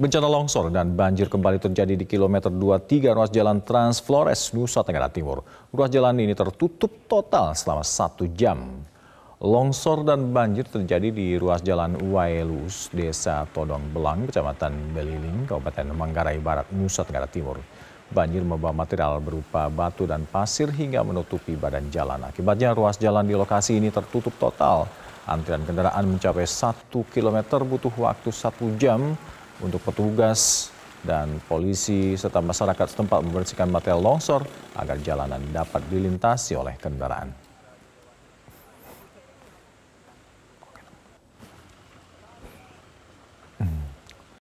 Bencana longsor dan banjir kembali terjadi di kilometer 23 ruas jalan Trans Flores, Nusa Tenggara Timur. Ruas jalan ini tertutup total selama satu jam. Longsor dan banjir terjadi di ruas jalan Waelus, Desa Todong Belang, Kecamatan Beliling, Kabupaten Manggarai Barat, Nusa Tenggara Timur. Banjir membawa material berupa batu dan pasir hingga menutupi badan jalan. Akibatnya ruas jalan di lokasi ini tertutup total. Antrian kendaraan mencapai 1 km butuh waktu 1 jam untuk petugas dan polisi serta masyarakat setempat membersihkan material longsor agar jalanan dapat dilintasi oleh kendaraan.